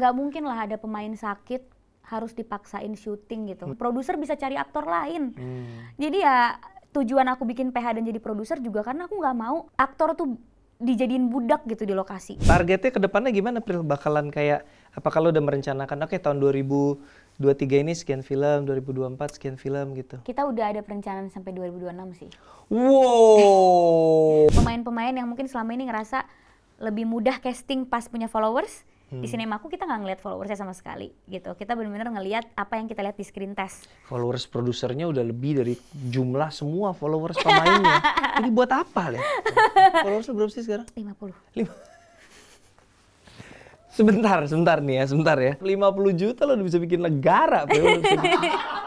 nggak mungkin lah ada pemain sakit harus dipaksain syuting gitu. Hmm. Produser bisa cari aktor lain. Hmm. Jadi ya tujuan aku bikin PH dan jadi produser juga karena aku nggak mau aktor tuh dijadiin budak gitu di lokasi. Targetnya kedepannya gimana Pril? Bakalan kayak apa kalau udah merencanakan oke okay, tahun 2023 ini sekian film, 2024 sekian film gitu. Kita udah ada perencanaan sampai 2026 sih. Wow. Pemain-pemain yang mungkin selama ini ngerasa lebih mudah casting pas punya followers, Hmm. Di aku kita nggak ngelihat followersnya sama sekali gitu. Kita benar-benar ngelihat apa yang kita lihat di screen test. Followers produsernya udah lebih dari jumlah semua followers pemainnya. Ini buat apa ya? Followers berapa sih sekarang? 50. Lima. sebentar, sebentar nih ya, sebentar ya. 50 juta lo udah bisa bikin negara,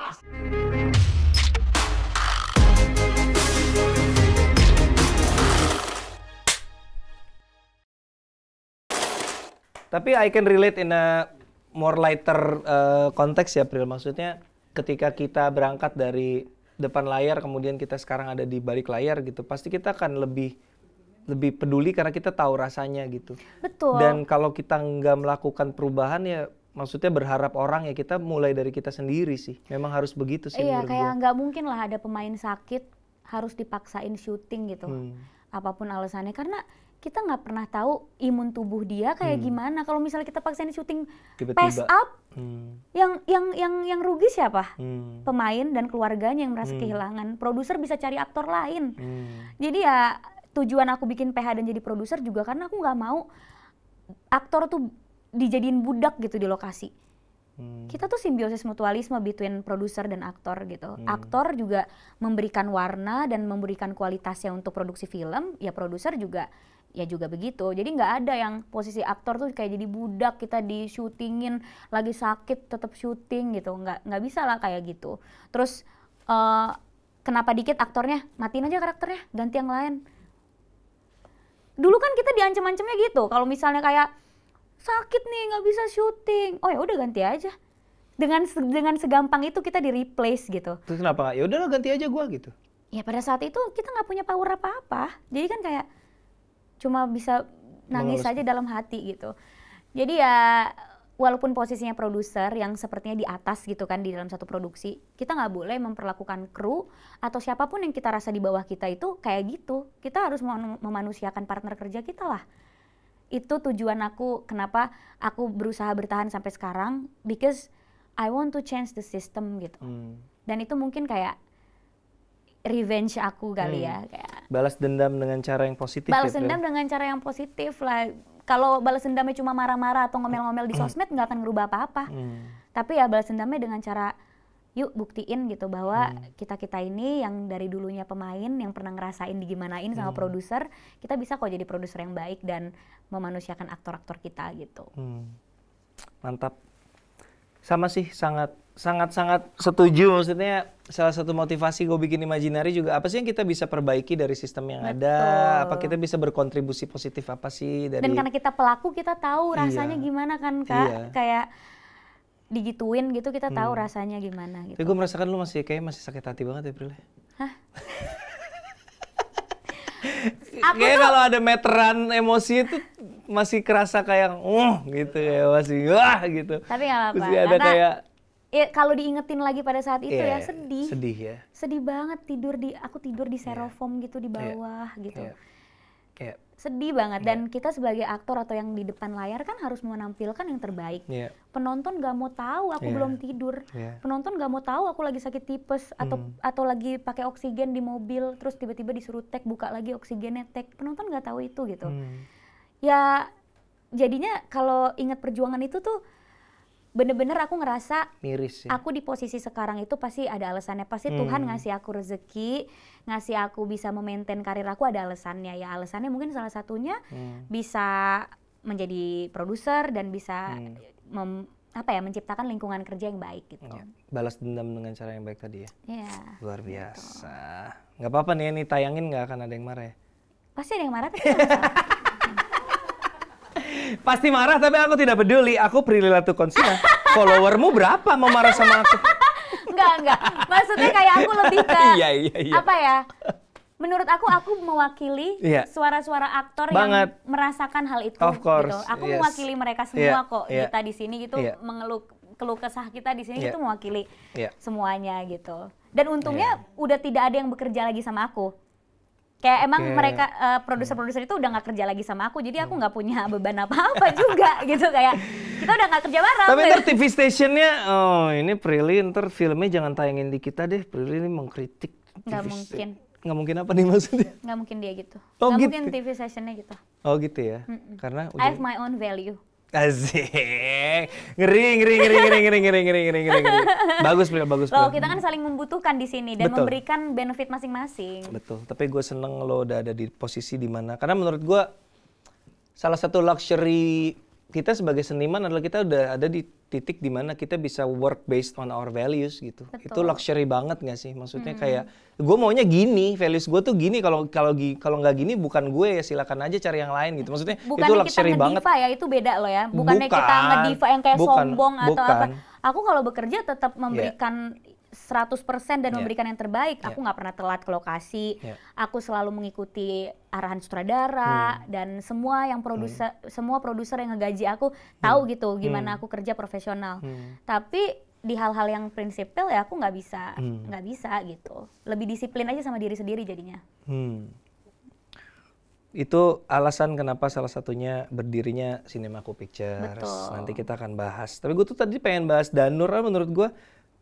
Tapi I can relate in a more lighter uh, eh, konteks ya, Pril. Maksudnya ketika kita berangkat dari depan layar, kemudian kita sekarang ada di balik layar gitu, pasti kita akan lebih lebih peduli karena kita tahu rasanya gitu. Betul. Dan kalau kita nggak melakukan perubahan ya maksudnya berharap orang ya kita mulai dari kita sendiri sih. Memang harus begitu sih. Iya, kayak nggak mungkin lah ada pemain sakit harus dipaksain syuting gitu. Hmm apapun alasannya karena kita nggak pernah tahu imun tubuh dia kayak hmm. gimana. Kalau misalnya kita paksain syuting pass up, hmm. yang yang yang yang rugi siapa? Hmm. Pemain dan keluarganya yang merasa hmm. kehilangan. Produser bisa cari aktor lain. Hmm. Jadi ya tujuan aku bikin PH dan jadi produser juga karena aku nggak mau aktor tuh dijadiin budak gitu di lokasi. Hmm. Kita tuh simbiosis mutualisme between produser dan aktor gitu. Hmm. Aktor juga memberikan warna dan memberikan kualitasnya untuk produksi film, ya produser juga ya juga begitu. Jadi nggak ada yang posisi aktor tuh kayak jadi budak kita di syutingin lagi sakit tetap syuting gitu. Nggak nggak bisa lah kayak gitu. Terus uh, kenapa dikit aktornya matiin aja karakternya ganti yang lain. Dulu kan kita diancam-ancamnya gitu. Kalau misalnya kayak sakit nih nggak bisa syuting oh ya udah ganti aja dengan dengan segampang itu kita di replace gitu terus kenapa ya udah lo ganti aja gue gitu ya pada saat itu kita nggak punya power apa apa jadi kan kayak cuma bisa nangis aja dalam hati gitu jadi ya walaupun posisinya produser yang sepertinya di atas gitu kan di dalam satu produksi, kita nggak boleh memperlakukan kru atau siapapun yang kita rasa di bawah kita itu kayak gitu. Kita harus memanusiakan partner kerja kita lah itu tujuan aku kenapa aku berusaha bertahan sampai sekarang because I want to change the system gitu hmm. dan itu mungkin kayak revenge aku kali hmm. ya kayak balas dendam dengan cara yang positif ya, balas ya, dendam bro. dengan cara yang positif lah kalau balas dendamnya cuma marah-marah atau ngomel-ngomel di hmm. sosmed nggak akan ngerubah apa-apa hmm. tapi ya balas dendamnya dengan cara yuk buktiin gitu bahwa kita kita kita ini yang dari dulunya pemain yang pernah ngerasain digimanain sama hmm. produser kita bisa kok jadi produser yang baik dan memanusiakan aktor-aktor kita gitu hmm. mantap sama sih sangat sangat sangat setuju maksudnya salah satu motivasi gue bikin imajinari juga apa sih yang kita bisa perbaiki dari sistem yang Betul. ada apa kita bisa berkontribusi positif apa sih dari dan karena kita pelaku kita tahu iya. rasanya iya. gimana kan kak iya. kayak digituin gitu kita tahu hmm. rasanya gimana gitu. Tapi gue merasakan lu masih kayak masih sakit hati banget ya Prilly. Hah? kayak kalau ada meteran emosi itu masih kerasa kayak uh gitu ya masih wah gitu. Tapi nggak apa-apa. Masih ada kayak ya kalau diingetin lagi pada saat itu yeah, ya iya, sedih. Sedih ya. Sedih banget tidur di aku tidur di iya. serofoam yeah. gitu di iya. bawah yeah. gitu. Yeah. Yeah sedih banget iya. dan kita sebagai aktor atau yang di depan layar kan harus menampilkan yang terbaik yeah. penonton gak mau tahu aku yeah. belum tidur yeah. penonton gak mau tahu aku lagi sakit tipes atau mm. atau lagi pakai oksigen di mobil terus tiba-tiba disuruh tek buka lagi oksigennya tek penonton gak tahu itu gitu mm. ya jadinya kalau ingat perjuangan itu tuh bener-bener aku ngerasa miris ya. aku di posisi sekarang itu pasti ada alasannya pasti hmm. Tuhan ngasih aku rezeki ngasih aku bisa memaintain karir aku ada alasannya ya alasannya mungkin salah satunya hmm. bisa menjadi produser dan bisa hmm. mem, apa ya menciptakan lingkungan kerja yang baik gitu oh, balas dendam dengan cara yang baik tadi ya yeah, luar biasa nggak apa-apa nih ini tayangin nggak akan ada yang marah ya? pasti ada yang marah tapi Pasti marah tapi aku tidak peduli. Aku perilaku konsumen Followermu berapa mau marah sama aku? enggak, enggak. Maksudnya kayak aku lebih ke iya, iya, iya. apa ya? Menurut aku aku mewakili iya. suara-suara yeah. aktor Banget. yang merasakan hal itu of course, gitu. Aku yes. mewakili mereka semua yeah, kok. Yeah. Kita di sini gitu yeah. mengeluh keluh kesah kita di sini yeah. itu mewakili yeah. semuanya gitu. Dan untungnya yeah. udah tidak ada yang bekerja lagi sama aku kayak emang okay. mereka uh, produser-produser itu udah gak kerja lagi sama aku jadi aku hmm. nggak punya beban apa-apa juga gitu kayak kita udah gak kerja bareng tapi ntar TV stationnya oh ini Prilly ntar filmnya jangan tayangin di kita deh Prilly ini mengkritik nggak mungkin nggak mungkin apa nih maksudnya nggak mungkin dia gitu oh, nggak gitu. mungkin ya? TV stationnya gitu oh gitu ya mm -mm. karena I have my own value Asik. Ngeri, ngeri, ngeri, ngeri, ngeri, ngeri, ngeri, ngeri, ngeri, ngeri. Bagus, Pril, bagus. Loh, kita kan saling membutuhkan di sini dan Betul. memberikan benefit masing-masing. Betul. Tapi gue seneng lo udah ada di posisi di mana. Karena menurut gue salah satu luxury kita sebagai seniman adalah kita udah ada di titik dimana kita bisa work based on our values gitu. Betul. Itu luxury banget nggak sih? Maksudnya hmm. kayak gue maunya gini, values gue tuh gini. Kalau kalau kalau nggak gini bukan gue ya silakan aja cari yang lain gitu. Maksudnya Bukannya itu luxury kita banget. ya itu beda loh ya. Bukannya bukan, kita ngediva yang kayak bukan, sombong bukan. atau apa. Aku kalau bekerja tetap iya. memberikan yeah 100% dan yeah. memberikan yang terbaik. Iya. Aku nggak pernah telat ke lokasi. Yeah. Aku selalu mengikuti arahan sutradara hmm. dan semua yang produser hmm. semua produser yang ngegaji aku tahu hmm. gitu gimana hmm. aku kerja profesional. Hmm. Tapi di hal-hal yang prinsipil ya aku nggak bisa hmm. nggak hmm. bisa gitu. Lebih disiplin aja sama diri sendiri jadinya. Hmm. Itu alasan kenapa salah satunya berdirinya Cinemaku Pictures. Betul. Nanti kita akan bahas. Tapi gue tuh tadi pengen bahas Danur, menurut gue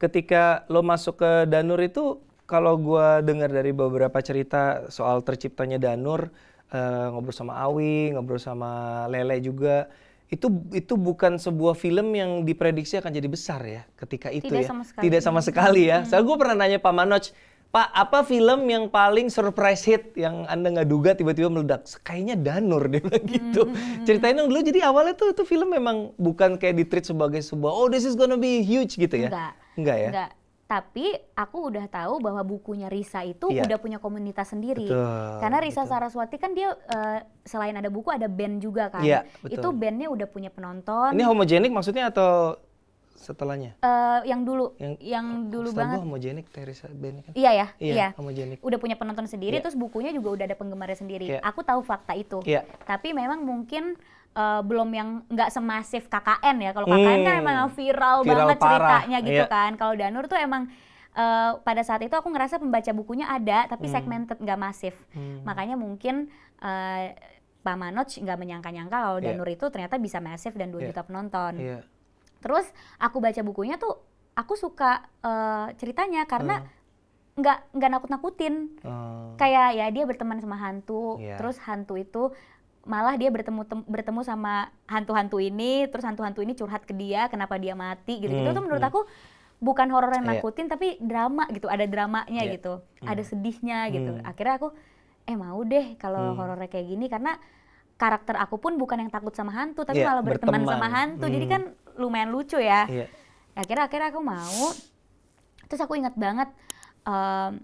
ketika lo masuk ke Danur itu kalau gue dengar dari beberapa cerita soal terciptanya Danur uh, ngobrol sama Awi ngobrol sama Lele juga itu itu bukan sebuah film yang diprediksi akan jadi besar ya ketika itu tidak ya sama sekali. tidak sama sekali ya hmm. soalnya gue pernah nanya Pak Manoj Pak apa film yang paling surprise hit yang anda nggak duga tiba-tiba meledak kayaknya Danur dia bilang gitu hmm. ceritain dong dulu jadi awalnya tuh itu film memang bukan kayak ditreat sebagai sebuah oh this is gonna be huge gitu ya Enggak Enggak ya? Enggak. Tapi aku udah tahu bahwa bukunya Risa itu iya. udah punya komunitas sendiri. Betul, Karena Risa betul. Saraswati kan dia uh, selain ada buku ada band juga kan. Iya, itu bandnya udah punya penonton. Ini homogenik maksudnya atau setelahnya? Uh, yang dulu, yang, yang oh, dulu banget. Gue homogenik Teresa Band kan? Iya ya, iya. iya. Homogenik. Udah punya penonton sendiri, iya. terus bukunya juga udah ada penggemarnya sendiri. Aku tahu fakta itu. Tapi memang mungkin uh, belum yang nggak semasif KKN ya. Kalau KKN kan hmm. kan emang viral, viral banget parah. ceritanya gitu yeah. kan. Kalau Danur tuh emang uh, pada saat itu aku ngerasa pembaca bukunya ada tapi hmm. segmented nggak masif. Hmm. Makanya mungkin uh, Pak Manoj nggak menyangka-nyangka kalau yeah. Danur itu ternyata bisa masif dan 2 yeah. juta penonton. Yeah. Terus aku baca bukunya tuh aku suka uh, ceritanya karena hmm nggak nggak nakut nakutin hmm. Oh. kayak ya dia berteman sama hantu yeah. terus hantu itu malah dia bertemu bertemu sama hantu-hantu ini terus hantu-hantu ini curhat ke dia kenapa dia mati gitu gitu hmm, itu menurut hmm. aku bukan horor yang iya. nakutin yeah. tapi drama gitu ada dramanya yeah. gitu hmm. ada sedihnya gitu. hmm. gitu akhirnya aku eh mau deh kalau hmm. horornya kayak gini karena karakter aku pun bukan yang takut sama hantu tapi yeah, malah berteman, berteman sama hantu hmm. jadi kan lumayan lucu ya yeah. akhirnya akhirnya aku mau terus aku ingat banget um,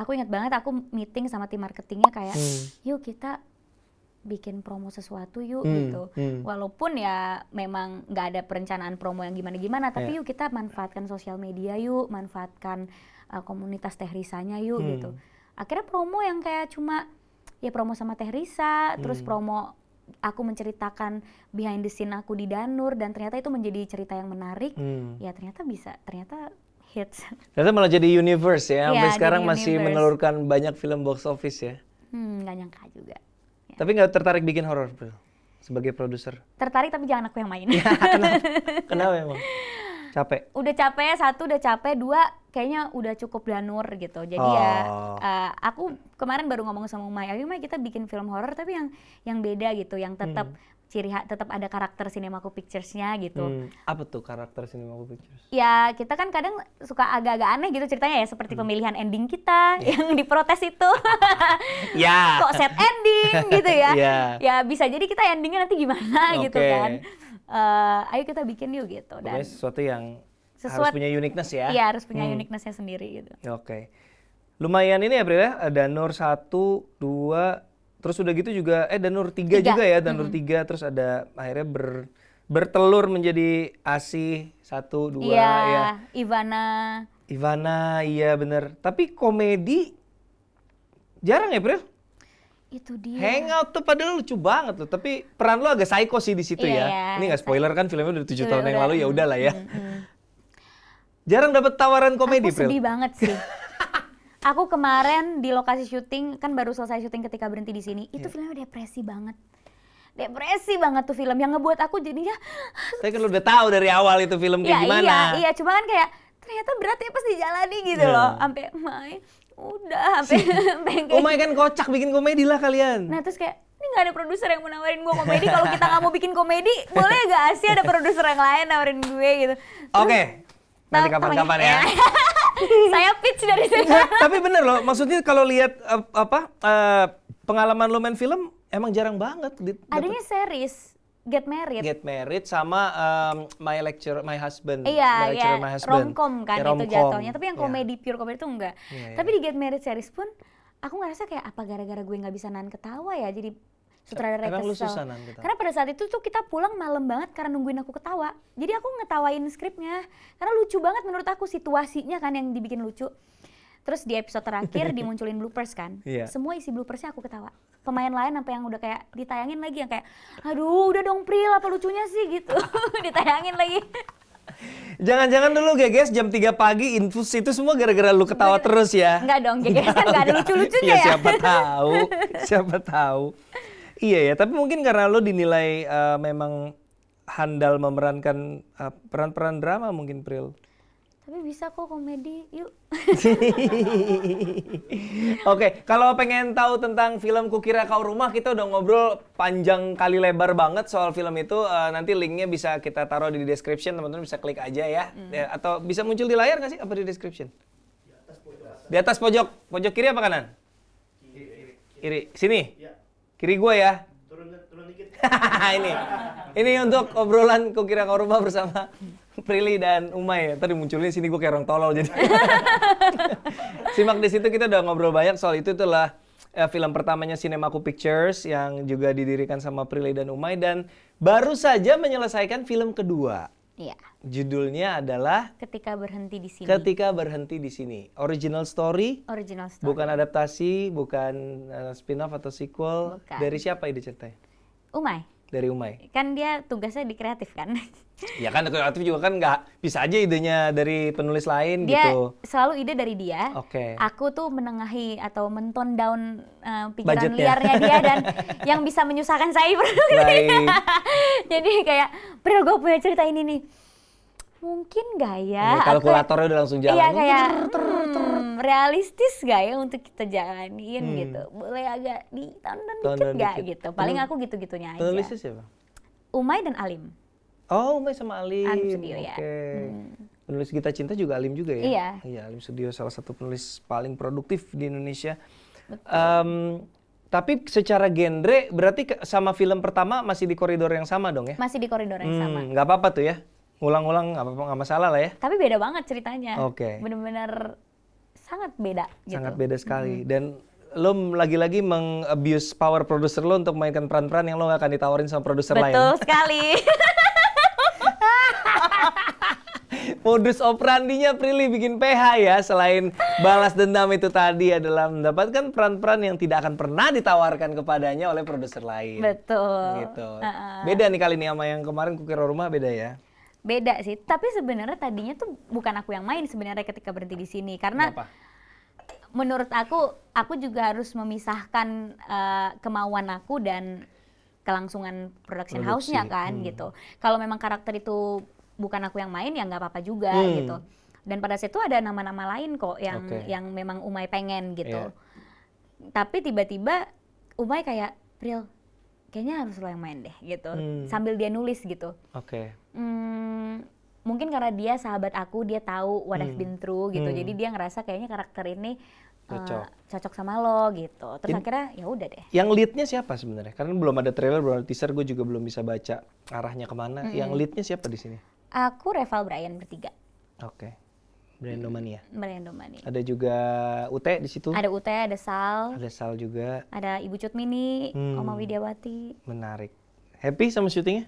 aku ingat banget aku meeting sama tim marketingnya kayak hmm. yuk kita bikin promo sesuatu yuk hmm, gitu. Hmm. Walaupun ya memang nggak ada perencanaan promo yang gimana-gimana, ya. tapi yeah. yuk kita manfaatkan sosial media yuk, manfaatkan uh, komunitas Teh Risanya yuk hmm. gitu. Akhirnya promo yang kayak cuma ya promo sama Teh Risa, hmm. terus promo aku menceritakan behind the scene aku di Danur dan ternyata itu menjadi cerita yang menarik. Hmm. Ya ternyata bisa, ternyata hits. Ternyata malah jadi universe ya. ya Sampai sekarang masih menelurkan banyak film box office ya. Hmm, nggak nyangka juga. Tapi nggak tertarik bikin horor, Bro? Sebagai produser. Tertarik tapi jangan aku yang main. Iya, kenapa? kenapa emang? Capek. Udah capek, satu udah capek, dua kayaknya udah cukup danur gitu. Jadi ya, oh. ya uh, aku kemarin baru ngomong sama Umay, ayo Umay kita bikin film horor tapi yang yang beda gitu, yang tetap hmm ciri tetap ada karakter sinemaku picturesnya gitu. Hmm, apa tuh karakter sinemaku Pictures? Ya, kita kan kadang suka agak-agak aneh gitu ceritanya ya, seperti hmm. pemilihan ending kita yeah. yang diprotes itu. ya. yeah. Kok set ending gitu ya. yeah. Ya, bisa jadi kita endingnya nanti gimana okay. gitu kan. Uh, ayo kita bikin yuk gitu. Dan Pokoknya sesuatu yang sesuatu, harus punya uniqueness ya. Iya, harus punya hmm. uniquenessnya sendiri gitu. Ya, oke. Okay. Lumayan ini ya Bril ya, ada Nur satu dua terus udah gitu juga eh Danur tiga juga ya Danur tiga terus ada akhirnya ber bertelur menjadi Asih satu dua ya, ya Ivana Ivana iya bener tapi komedi jarang ya Pril itu dia hangout tuh padahal lucu banget loh tapi peran lo agak psycho sih di situ iya, ya iya. ini nggak spoiler kan filmnya udah tujuh tahun yang lalu ya udahlah ya jarang dapat tawaran komedi aku sedih Pril. banget sih Aku kemarin di lokasi syuting kan baru selesai syuting ketika berhenti di sini. Itu yeah. filmnya depresi banget. Depresi banget tuh film yang ngebuat aku jadinya Saya kan udah tahu dari awal itu film kayak ya, gimana. Iya, iya, cuma kan kayak ternyata berat ya pas dijalani gitu yeah. loh. Sampai mai udah sampai bengke. Oh my kan kocak bikin komedi lah kalian. Nah, terus kayak ini nggak ada produser yang mau nawarin gue komedi kalau kita nggak mau bikin komedi boleh gak sih ada produser yang lain nawarin gue gitu oke okay. nanti kapan-kapan ya iya. saya pitch dari sini. tapi bener loh, maksudnya kalau lihat uh, apa uh, pengalaman lo main film emang jarang banget. Adanya series. Get Married. Get Married sama um, My Lecture My Husband. Iya, iya. Romcom kan ya, rom itu jatuhnya. Tapi yang iya. komedi yeah. pure komedi itu enggak. Yeah, yeah. Tapi di Get Married series pun aku ngerasa kayak apa gara-gara gue nggak bisa nahan ketawa ya jadi sutradara Emang kesel. Susah Karena pada saat itu tuh kita pulang malam banget karena nungguin aku ketawa. Jadi aku ngetawain skripnya. Karena lucu banget menurut aku situasinya kan yang dibikin lucu. Terus di episode terakhir dimunculin bloopers kan. Yeah. Semua isi bloopersnya aku ketawa. Pemain lain sampai yang udah kayak ditayangin lagi yang kayak, aduh udah dong Pril apa lucunya sih gitu. ditayangin lagi. Jangan-jangan dulu geges jam 3 pagi infus itu semua gara-gara lu ketawa Gak, terus ya? Enggak dong, geges kan oh, enggak ada lucu-lucunya ya, ya. Siapa tahu, siapa tahu iya ya, tapi mungkin karena lo dinilai uh, memang handal memerankan peran eh, peran-peran drama mungkin Pril. Tapi bisa kok komedi, yuk. Oke, okay, kalau pengen tahu tentang film Kukira Kau Rumah, kita udah ngobrol panjang kali lebar banget soal film itu. Uh, nanti linknya bisa kita taruh di description, teman-teman bisa klik aja ya. Mm. ya. Atau bisa muncul di layar nggak sih? Apa di description? Di atas pojok. Di atas pojok. Pojok kiri apa kanan? Kiri. Kiri. kiri. Sini? Ya. Kiri gue ya. Turun, turun dikit. ini. Ini untuk obrolan kau kira kau rumah bersama Prilly dan Umay ya. Tadi munculnya sini gue kayak orang tolol jadi. Simak di situ kita udah ngobrol banyak soal itu itulah eh, film pertamanya Cinemaku Pictures yang juga didirikan sama Prilly dan Umay dan baru saja menyelesaikan film kedua Iya. Judulnya adalah Ketika Berhenti di Sini. Ketika Berhenti di Sini. Original story? Original story. Bukan adaptasi, bukan uh, spin-off atau sequel. Bukan. Dari siapa ide ceritanya? Umay dari Umay? Kan dia tugasnya di kreatif kan? ya kan kreatif juga kan nggak bisa aja idenya dari penulis lain dia gitu. selalu ide dari dia. Oke. Okay. Aku tuh menengahi atau menton down uh, pikiran Budgetnya. liarnya dia dan yang bisa menyusahkan saya. Jadi kayak, bro gue punya cerita ini nih mungkin gak ya? Nah, kalkulatornya aku, udah langsung iya, jalan. Iya kayak ter, ter, ter. Hmm, realistis gak ya untuk kita jalanin hmm. gitu? Boleh agak di tonton dikit gitu? Paling hmm. aku gitu-gitunya aja. Penulisnya siapa? Umay dan Alim. Oh Umay sama Alim. Alim Studio okay. ya. Hmm. Penulis Gita Cinta juga Alim juga ya? Iya. Iya Alim Studio salah satu penulis paling produktif di Indonesia. Um, tapi secara genre berarti sama film pertama masih di koridor yang sama dong ya? Masih di koridor yang hmm, sama. Gak apa-apa tuh ya? ngulang ulang nggak masalah lah ya tapi beda banget ceritanya oke okay. bener-bener sangat beda gitu. sangat beda sekali -hmm. dan lo lagi-lagi mengabuse power produser lo untuk mainkan peran-peran yang lo gak akan ditawarin sama produser lain betul sekali modus operandinya Prilly bikin PH ya selain balas dendam itu tadi adalah mendapatkan peran-peran yang tidak akan pernah ditawarkan kepadanya oleh produser lain. Betul. Gitu. Uh -uh. Beda nih kali ini sama yang kemarin kukira rumah beda ya beda sih tapi sebenarnya tadinya tuh bukan aku yang main sebenarnya ketika berhenti di sini karena Kenapa? menurut aku aku juga harus memisahkan uh, kemauan aku dan kelangsungan production house-nya kan hmm. gitu kalau memang karakter itu bukan aku yang main ya nggak apa-apa juga hmm. gitu dan pada saat itu ada nama-nama lain kok yang okay. yang memang Umay pengen gitu yeah. tapi tiba-tiba Umay kayak Pril kayaknya harus lo yang main deh gitu hmm. sambil dia nulis gitu oke okay hmm, mungkin karena dia sahabat aku dia tahu what hmm. I've been through gitu hmm. jadi dia ngerasa kayaknya karakter ini eh, cocok, uh, cocok sama lo gitu terus In, akhirnya ya udah deh yang leadnya siapa sebenarnya karena belum ada trailer belum ada teaser gue juga belum bisa baca arahnya kemana hmm. yang leadnya siapa di sini aku Reval Brian bertiga oke okay. Brandomania. Brandomania. Ada juga Ute di situ. Ada Ute, ada Sal. Ada Sal juga. Ada Ibu Cutmini hmm. Oma Widiawati. Menarik. Happy sama syutingnya?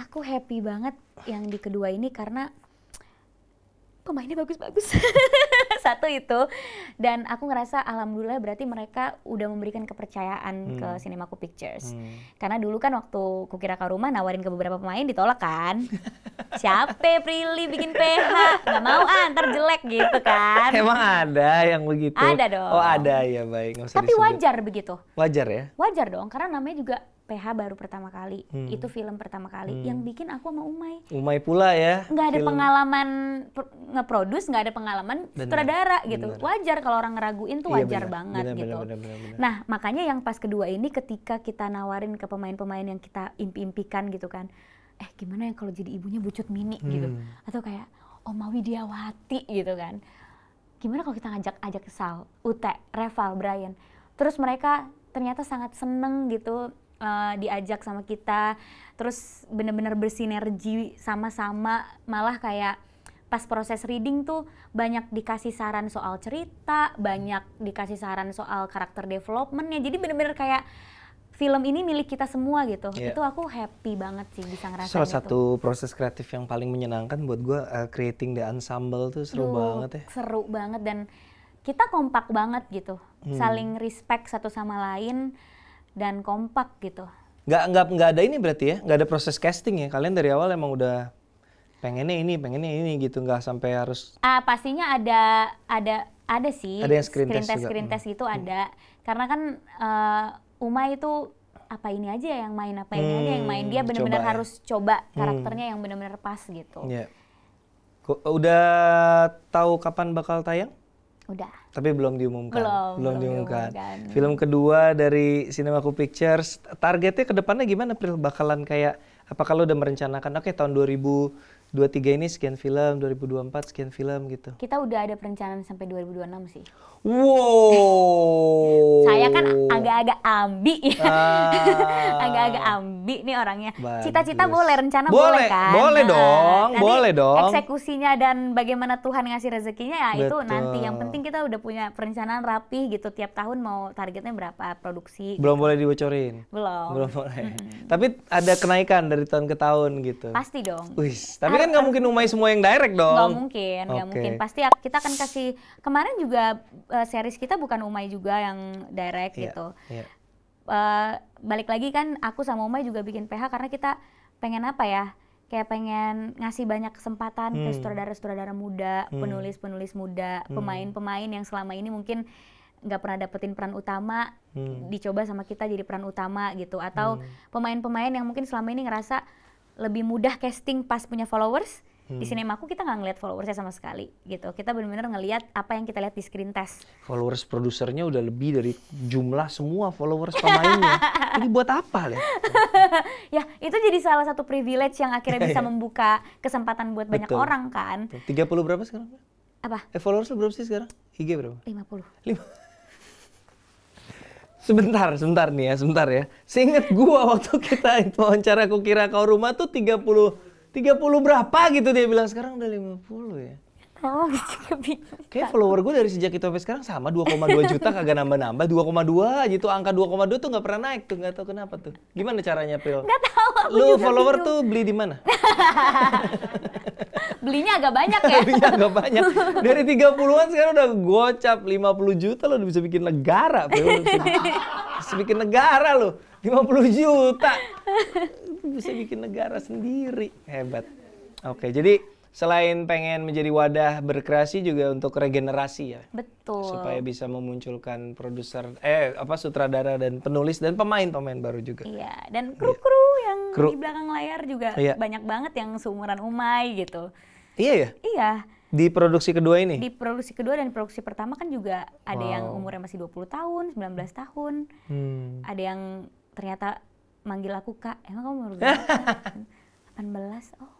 aku happy banget yang di kedua ini karena pemainnya bagus-bagus. Satu itu. Dan aku ngerasa alhamdulillah berarti mereka udah memberikan kepercayaan hmm. ke Cinemaku Pictures. Hmm. Karena dulu kan waktu Kukira ke rumah nawarin ke beberapa pemain ditolak kan. Siapa Prilly bikin PH? Gak mau ah, ntar jelek gitu kan. Emang ada yang begitu? Ada dong. Oh ada ya baik. Tapi disebut. wajar begitu. Wajar ya? Wajar dong, karena namanya juga PH baru pertama kali. Hmm. Itu film pertama kali hmm. yang bikin aku sama Umay. Umay pula ya. Nggak ada film. pengalaman ngeproduce, nggak ada pengalaman bener, sutradara gitu. Bener. Wajar kalau orang ngeraguin tuh iya, wajar iya, banget bener, gitu. Bener, bener, bener, bener. Nah, makanya yang pas kedua ini ketika kita nawarin ke pemain-pemain yang kita impi-impikan gitu kan. Eh, gimana yang kalau jadi ibunya bucut mini hmm. gitu. Atau kayak Oma oh, Widiawati gitu kan. Gimana kalau kita ngajak ajak Sal, Ute, Reval, Brian. Terus mereka ternyata sangat seneng gitu uh, diajak sama kita terus bener-bener bersinergi sama-sama malah kayak pas proses reading tuh banyak dikasih saran soal cerita, banyak dikasih saran soal karakter developmentnya. Jadi bener-bener kayak film ini milik kita semua gitu. Yeah. Itu aku happy banget sih bisa ngerasain Salah itu. satu proses kreatif yang paling menyenangkan buat gue uh, creating the ensemble tuh seru Duh, banget ya. Seru banget dan kita kompak banget gitu. Hmm. Saling respect satu sama lain dan kompak gitu. Nggak nggak nggak ada ini berarti ya, nggak ada proses casting ya. Kalian dari awal emang udah pengennya ini, pengennya ini gitu, nggak sampai harus. Ah pastinya ada ada ada sih. Ada yang screen, screen test, test screen test gitu hmm. ada. Karena kan uh, Uma itu apa ini aja ya yang main, apa ini hmm, aja yang main. Dia hmm, benar-benar ya. harus coba hmm. karakternya hmm. yang benar-benar pas gitu. Yeah. Udah tahu kapan bakal tayang? Udah. Tapi belum diumumkan. Belum, belum, belum diumumkan. diumumkan. Film kedua dari Cinemaku Pictures, targetnya ke depannya gimana Pril? Bakalan kayak apa? Kalau udah merencanakan oke okay, tahun 2000 23 ini sekian film, 2024 sekian film gitu. Kita udah ada perencanaan sampai 2026 sih. Wow. Saya kan agak-agak ambi ya. Ah. agak-agak ambi nih orangnya. Cita-cita boleh, rencana boleh, boleh kan? Boleh nah, dong, nanti boleh dong. Eksekusinya dan bagaimana Tuhan ngasih rezekinya ya Betul. itu nanti. Yang penting kita udah punya perencanaan rapi gitu tiap tahun mau targetnya berapa produksi. Gitu. Belum gitu. boleh dibocorin. Belum. Belum boleh. Tapi ada kenaikan dari tahun ke tahun gitu. Pasti dong. Wih, tapi kan nggak mungkin umai semua yang direct dong. Nggak mungkin, nggak okay. mungkin. Pasti kita akan kasih kemarin juga uh, series kita bukan umai juga yang direct yeah. gitu. Yeah. Iya. Uh, balik lagi kan aku sama umai juga bikin PH karena kita pengen apa ya? Kayak pengen ngasih banyak kesempatan hmm. ke sutradara-sutradara muda, hmm. penulis-penulis hmm. muda, pemain-pemain yang selama ini mungkin nggak pernah dapetin peran utama hmm. dicoba sama kita jadi peran utama gitu atau hmm. pemain-pemain hmm. yang mungkin selama ini ngerasa lebih mudah casting pas punya followers hmm. di aku kita nggak ngelihat followersnya sama sekali gitu kita benar-benar ngelihat apa yang kita lihat di screen test followers produsernya udah lebih dari jumlah semua followers pemainnya ini buat apa ya ya itu jadi salah satu privilege yang akhirnya bisa membuka kesempatan buat banyak orang kan 30 berapa sekarang apa eh followers berapa sih sekarang IG berapa 50 puluh Sebentar, sebentar nih ya, sebentar ya. Seingat gua waktu kita itu wawancara kukira kira kau rumah tuh 30 30 berapa gitu dia bilang sekarang udah 50 ya. Oh, juga bingung. Kayak follower gue dari sejak itu sampai sekarang sama 2,2 juta kagak nambah-nambah. 2,2 aja tuh angka 2,2 tuh nggak pernah naik tuh, nggak tahu kenapa tuh. Gimana caranya, Pil? Nggak tahu. Lu follower bingung. tuh beli di mana? Belinya agak banyak ya. Belinya agak banyak. Dari 30-an sekarang udah gocap 50 juta lo udah bisa bikin negara, Pil. Bisa bikin negara lo. 50 juta. Bisa bikin negara sendiri. Hebat. Oke, jadi selain pengen menjadi wadah berkreasi juga untuk regenerasi ya. Betul. Supaya bisa memunculkan produser eh apa sutradara dan penulis dan pemain-pemain baru juga. Iya, dan iya. kru-kru iya. yang kru. di belakang layar juga iya. banyak banget yang seumuran Umay gitu. Iya ya? Iya. Di produksi kedua ini? Di produksi kedua dan produksi pertama kan juga ada wow. yang umurnya masih 20 tahun, 19 tahun. Hmm. Ada yang ternyata manggil aku, "Kak, emang kamu umur berapa?" 18. Oh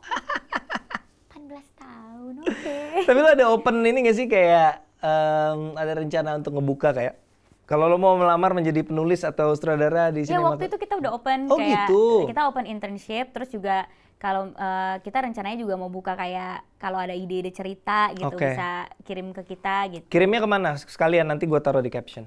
tahun, oke. Okay. Tapi lo ada open ini gak sih kayak um, ada rencana untuk ngebuka kayak kalau lo mau melamar menjadi penulis atau sutradara di sini? Ya waktu itu kita udah open oh, kayak gitu. kita open internship terus juga kalau uh, kita rencananya juga mau buka kayak kalau ada ide-ide cerita gitu okay. bisa kirim ke kita gitu. Kirimnya kemana? Sekalian nanti gue taruh di caption.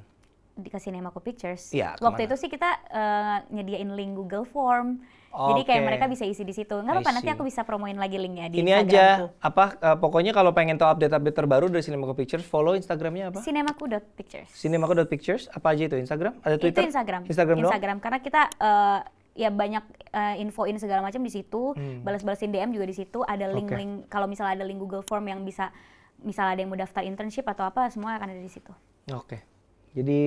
Di ke Cinema Co Pictures. Ya, Waktu itu sih kita uh, nyediain link Google Form jadi kayak mereka bisa isi di situ. Nggak apa-apa nanti aku bisa promoin lagi linknya di Ini Instagram aja apa uh, pokoknya kalau pengen tahu update-update terbaru dari Cinemaku Pictures, follow Instagramnya apa? Cinemaku.pictures. Cinemaku.pictures apa aja itu Instagram? Ada Twitter? Itu Instagram. Instagram, Instagram karena kita uh, ya banyak uh, infoin segala macam di situ, hmm. balas-balasin DM juga di situ, ada link-link okay. kalau misalnya ada link Google Form yang bisa misalnya ada yang mau daftar internship atau apa semua akan ada di situ. Oke. Okay. Jadi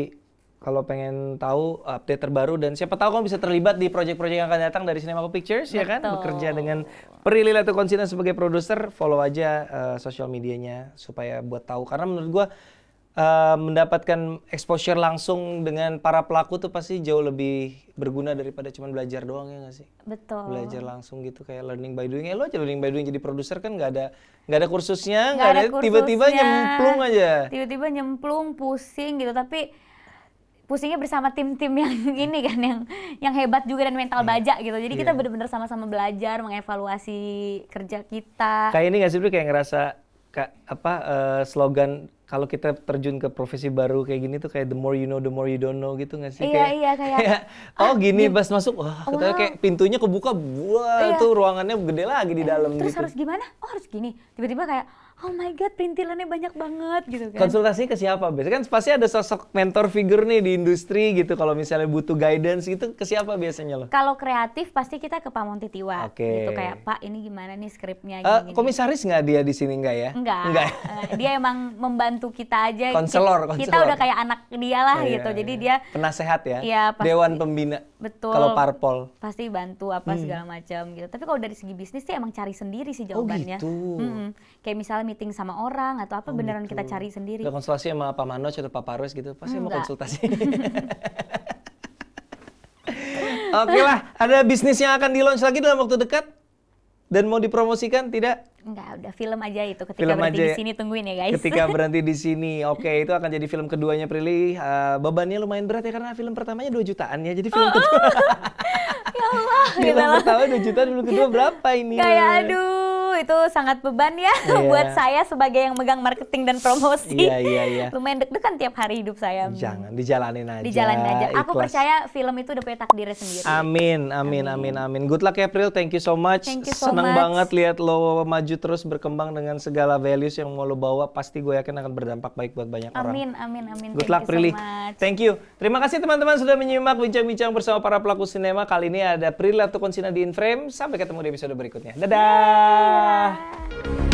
kalau pengen tahu update terbaru dan siapa tahu kamu bisa terlibat di proyek-proyek yang akan datang dari Cinemaco Pictures Betul. ya kan bekerja dengan Prilly Latukonsina sebagai produser follow aja uh, sosial medianya supaya buat tahu karena menurut gua uh, mendapatkan exposure langsung dengan para pelaku tuh pasti jauh lebih berguna daripada cuma belajar doang ya nggak sih? Betul. Belajar langsung gitu kayak learning by doing. Ya eh, lo aja learning by doing jadi produser kan nggak ada nggak ada kursusnya, nggak ada tiba-tiba nyemplung aja. Tiba-tiba nyemplung pusing gitu tapi pusingnya bersama tim-tim yang iya. ini kan yang yang hebat juga dan mental yeah. baja gitu. Jadi yeah. kita iya. benar-benar sama-sama belajar mengevaluasi kerja kita. Kayak ini nggak sih kayak ngerasa kayak apa uh, slogan kalau kita terjun ke profesi baru kayak gini tuh kayak the more you know the more you don't know gitu nggak sih? Iya kayak, iya kayak, kayak ah, oh gini pas masuk wah wow. kayak pintunya kebuka wah iya. tuh ruangannya gede lagi di eh, dalam. Terus gitu. harus gimana? Oh harus gini tiba-tiba kayak oh my god perintilannya banyak banget gitu kan. Konsultasi ke siapa? Biasanya kan pasti ada sosok mentor figure nih di industri gitu kalau misalnya butuh guidance gitu ke siapa biasanya lo? Kalau kreatif pasti kita ke Pak Monti Tiwa okay. gitu kayak Pak ini gimana nih skripnya uh, Komisaris nggak dia di sini nggak ya? Nggak. nggak. Eh, dia emang membantu kita aja. Konselor, gitu. konselor. Kita udah kayak anak dia lah oh, gitu. Jadi iya. dia penasehat ya. Iya, Dewan pembina. Betul. Kalau parpol pasti bantu apa hmm. segala macam gitu. Tapi kalau dari segi bisnis sih emang cari sendiri sih oh, jawabannya. Oh gitu. Hmm, kayak misalnya meeting sama orang atau apa oh, beneran gitu. kita cari sendiri. Gak konsultasi sama Pak Manoj atau Pak Parwes gitu, pasti mau konsultasi. Oke okay lah, ada bisnis yang akan di launch lagi dalam waktu dekat dan mau dipromosikan tidak? Enggak, udah film aja itu ketika film berhenti aja. di ya? sini tungguin ya guys. Ketika berhenti di sini. Oke, okay, itu akan jadi film keduanya Prilly. Uh, bebannya lumayan berat ya karena film pertamanya 2 jutaan ya. Jadi film oh, kedua. Oh. ya Allah, film ya pertama 2 jutaan, film kedua berapa ini? Kayak aduh itu sangat beban ya yeah. buat saya sebagai yang megang marketing dan promosi. Iya, iya, iya. Lumayan deg-degan tiap hari hidup saya. Jangan, dijalanin aja. Dijalanin aja. Aku percaya film itu udah punya takdirnya sendiri. Amin, amin, amin, amin. Good luck April, thank you so much. Thank you so Senang much. banget lihat lo maju terus berkembang dengan segala values yang mau lo bawa. Pasti gue yakin akan berdampak baik buat banyak orang. Amin, amin, amin. Good thank luck Prilly. So thank you. Terima kasih teman-teman sudah menyimak bincang-bincang bersama para pelaku sinema. Kali ini ada Prilly Konsina di Inframe. Sampai ketemu di episode berikutnya. Dadah! Yeah. ら